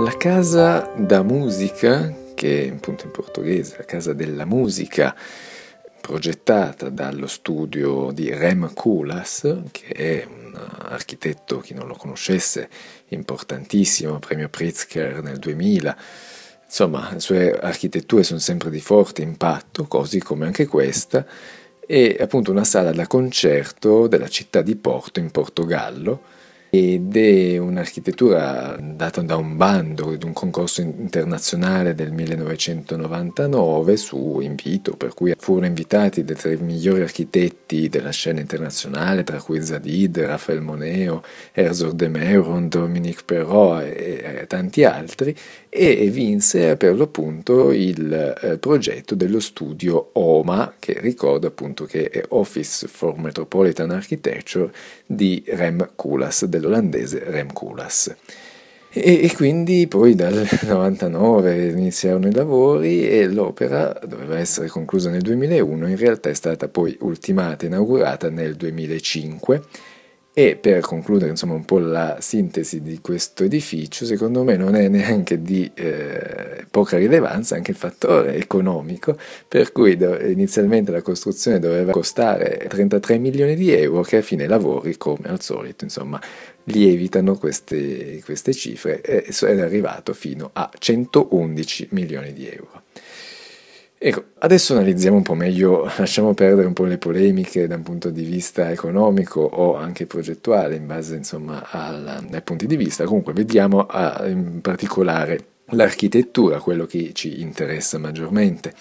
La casa da musica, che appunto in portoghese è la casa della musica, progettata dallo studio di Rem Koolhaas, che è un architetto, chi non lo conoscesse, importantissimo, premio Pritzker nel 2000. Insomma, le sue architetture sono sempre di forte impatto, così come anche questa, e appunto una sala da concerto della città di Porto in Portogallo, ed è un'architettura data da un bando di un concorso internazionale del 1999 su invito, per cui furono invitati dei tre migliori architetti della scena internazionale, tra cui Zadid, Rafael Moneo, Herzog de Meuron, Dominique Perrault e tanti altri, e vinse per l'appunto il eh, progetto dello studio OMA, che ricordo appunto che è Office for Metropolitan Architecture di Rem Koolhaas, dell'olandese Rem Koolhaas. E, e, quindi poi dal 99 iniziarono i lavori e l'opera doveva essere conclusa nel 2001, in realtà è stata poi ultimata, inaugurata nel 2005 e per concludere insomma, un po' la sintesi di questo edificio, secondo me non è neanche di eh, poca rilevanza anche il fattore economico, per cui do- inizialmente la costruzione doveva costare 33 milioni di euro, che a fine lavori, come al solito, insomma, lievitano queste, queste cifre ed è arrivato fino a 111 milioni di euro. Ecco, adesso analizziamo un po' meglio, lasciamo perdere un po' le polemiche da un punto di vista economico o anche progettuale in base insomma al, ai punti di vista, comunque vediamo a, ah, in particolare l'architettura, quello che ci interessa maggiormente.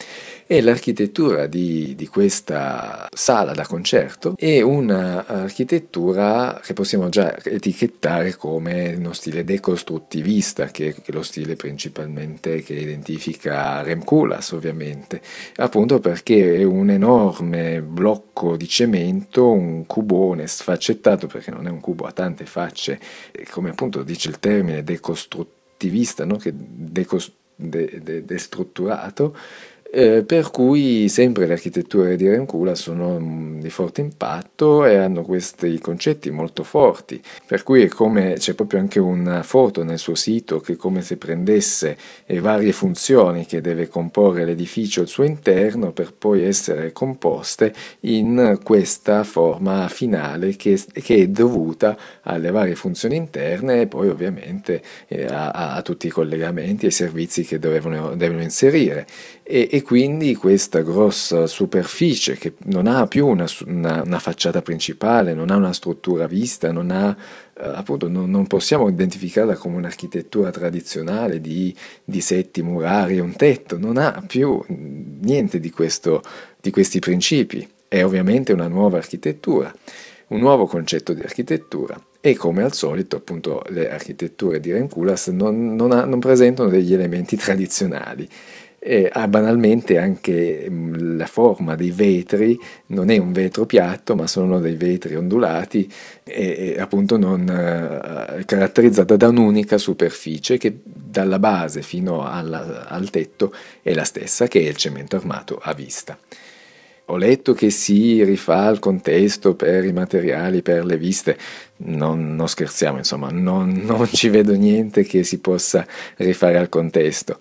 E l'architettura di, di, questa sala da concerto è un'architettura che possiamo già etichettare come uno stile decostruttivista, che è lo stile principalmente che identifica Rem Koolhaas ovviamente, appunto perché è un enorme blocco di cemento, un cubone sfaccettato, perché non è un cubo, a tante facce, come appunto dice il termine decostruttivista attivista, no? che destrutturato, eh, per cui sempre le architetture di Rencula sono mm, di forte impatto e hanno questi concetti molto forti, per cui è come c'è proprio anche una foto nel suo sito che è come se prendesse le varie funzioni che deve comporre l'edificio al suo interno per poi essere composte in questa forma finale che, che è dovuta alle varie funzioni interne e poi ovviamente eh, a, a, tutti i collegamenti e i servizi che dovevano, devono inserire e, e quindi questa grossa superficie che non ha più una, una, una facciata principale, non ha una struttura vista, non ha eh, appunto non, non, possiamo identificarla come un'architettura tradizionale di, di setti, murari, un tetto, non ha più niente di, questo, di questi principi, è ovviamente una nuova architettura, un nuovo concetto di architettura e come al solito appunto le architetture di Renculas non, non, ha, non presentano degli elementi tradizionali eh, ah, ha banalmente anche mm, la forma dei vetri, non è un vetro piatto, ma sono dei vetri ondulati e, e appunto non, eh, caratterizzata da un'unica superficie che dalla base fino alla, al tetto è la stessa che è il cemento armato a vista. Ho letto che si rifà il contesto per i materiali, per le viste, non, non scherziamo, insomma, non, non ci vedo niente che si possa rifare al contesto.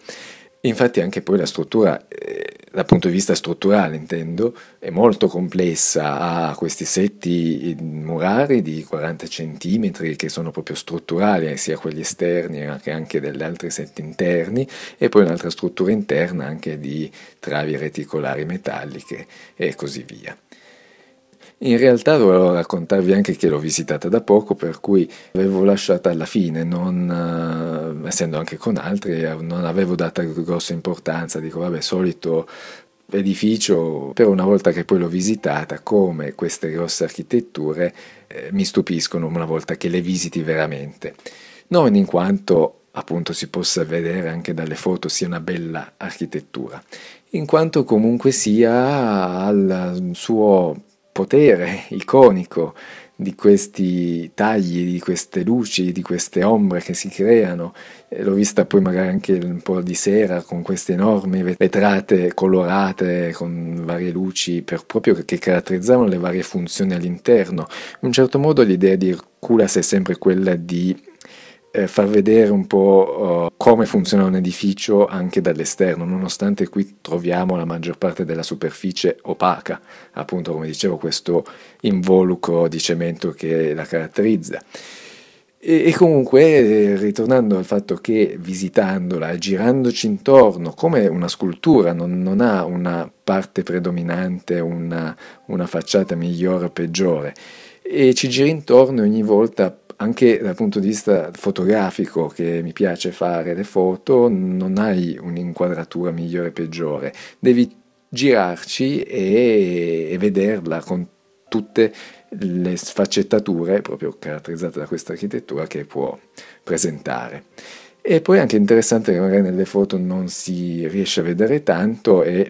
Infatti anche poi la struttura, eh, dal punto di vista strutturale intendo, è molto complessa, ha questi setti eh, murari di 40 cm che sono proprio strutturali, eh, sia quelli esterni che anche degli altri setti interni, e poi un'altra struttura interna anche di travi reticolari metalliche e così via. In realtà dovevo raccontarvi anche che l'ho visitata da poco, per cui l'avevo lasciata alla fine, non, eh, essendo anche con altri, eh, non avevo data grossa importanza, dico vabbè, solito edificio, però una volta che poi l'ho visitata, come queste grosse architetture eh, mi stupiscono una volta che le visiti veramente. Non in quanto appunto si possa vedere anche dalle foto sia una bella architettura, in quanto comunque sia al suo potere iconico di questi tagli, di queste luci, di queste ombre che si creano. Eh, l'ho vista poi magari anche un po' di sera con queste enormi vetrate colorate con varie luci per, proprio che caratterizzavano le varie funzioni all'interno. In un certo modo l'idea di Hercules è sempre quella di eh, far vedere un po' oh, come funziona un edificio anche dall'esterno, nonostante qui troviamo la maggior parte della superficie opaca, appunto come dicevo questo involucro di cemento che la caratterizza. E, comunque, eh, ritornando al fatto che visitandola, girandoci intorno, come una scultura, non, non ha una parte predominante, una, una facciata migliore o peggiore, e ci giri intorno e ogni volta anche dal punto di vista fotografico che mi piace fare le foto, non hai un'inquadratura migliore o peggiore, devi girarci e, e vederla con tutte le sfaccettature proprio caratterizzate da questa architettura che può presentare. E poi è anche interessante che magari nelle foto non si riesce a vedere tanto e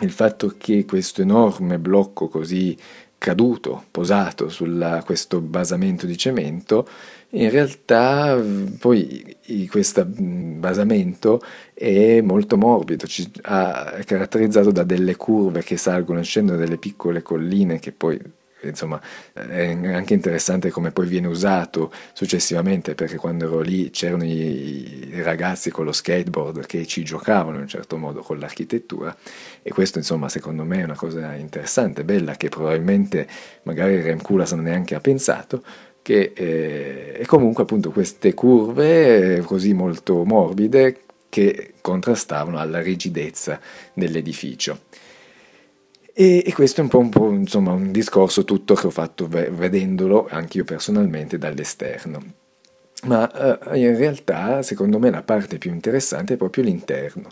il fatto che questo enorme blocco così caduto, posato su questo basamento di cemento, in realtà poi questo basamento è molto morbido, è caratterizzato da delle curve che salgono e scendono, delle piccole colline che poi Insomma, è anche interessante come poi viene usato successivamente, perché quando ero lì c'erano i ragazzi con lo skateboard che ci giocavano in un certo modo con l'architettura e questo insomma secondo me è una cosa interessante, bella, che probabilmente magari Rem Koolhaas non neanche ha pensato, che, eh, e comunque appunto queste curve eh, così molto morbide che contrastavano alla rigidezza dell'edificio. E, e, questo è un po', un, po', insomma, un discorso tutto che ho fatto vedendolo anche io personalmente dall'esterno. Ma eh, in realtà secondo me la parte più interessante è proprio l'interno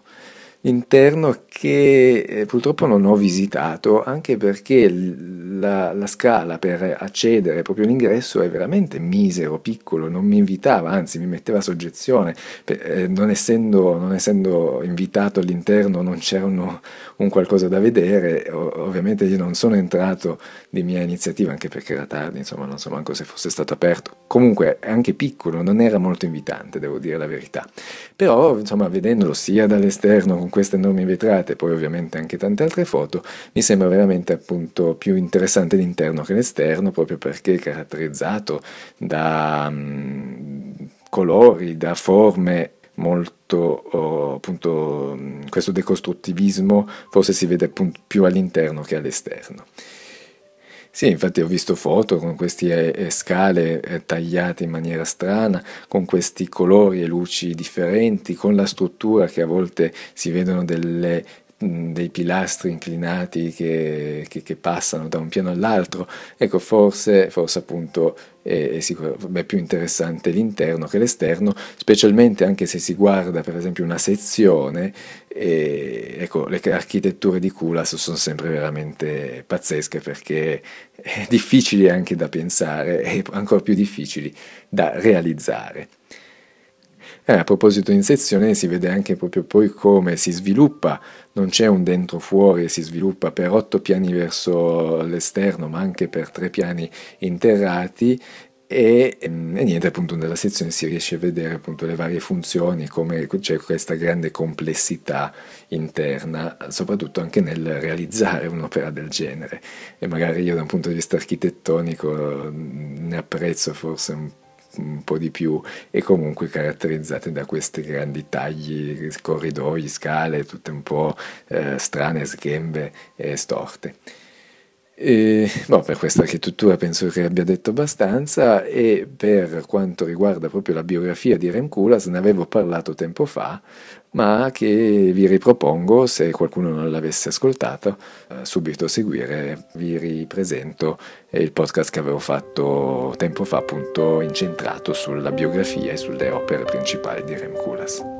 interno che eh, purtroppo non ho visitato, anche perché la, la scala per accedere proprio all'ingresso è veramente misero, piccolo, non mi invitava, anzi mi metteva soggezione, eh, non, essendo, non, essendo, invitato all'interno non c'era uno, un qualcosa da vedere, ovviamente io non sono entrato di mia iniziativa, anche perché era tardi, insomma non so manco se fosse stato aperto, comunque anche piccolo, non era molto invitante, devo dire la verità, però insomma vedendolo sia dall'esterno, queste enormi vetrate, poi ovviamente anche tante altre foto, mi sembra veramente appunto più interessante l'interno che l'esterno, proprio perché è caratterizzato da mh, mm, colori, da forme molto oh, appunto mm, questo decostruttivismo forse si vede appunto più all'interno che all'esterno. Sì, infatti ho visto foto con queste eh, eh, scale eh, tagliate in maniera strana, con questi colori e luci differenti, con la struttura che a volte si vedono delle dei pilastri inclinati che, che, che, passano da un piano all'altro. Ecco, forse, forse appunto è, è, è, più interessante l'interno che l'esterno, specialmente anche se si guarda per esempio una sezione, e, ecco, le architetture di Culas sono sempre veramente pazzesche perché difficili anche da pensare e ancora più difficili da realizzare. Eh, a proposito di insezione si vede anche proprio poi come si sviluppa, non c'è un dentro fuori, si sviluppa per otto piani verso l'esterno, ma anche per tre piani interrati e, mm, e, niente appunto nella sezione si riesce a vedere appunto le varie funzioni come c'è questa grande complessità interna soprattutto anche nel realizzare un'opera del genere e magari io da un punto di vista architettonico mm, ne apprezzo forse un po' un po' di più e comunque caratterizzate da questi grandi tagli, corridoi, scale, tutte un po' eh, strane, sghembe e storte. E, no, boh, per questa architettura penso che abbia detto abbastanza e per quanto riguarda proprio la biografia di Rem Koolhaas ne avevo parlato tempo fa, ma che vi ripropongo se qualcuno non l'avesse ascoltato, eh, subito a seguire vi ripresento il podcast che avevo fatto tempo fa appunto incentrato sulla biografia e sulle opere principali di Rem Koolhaas.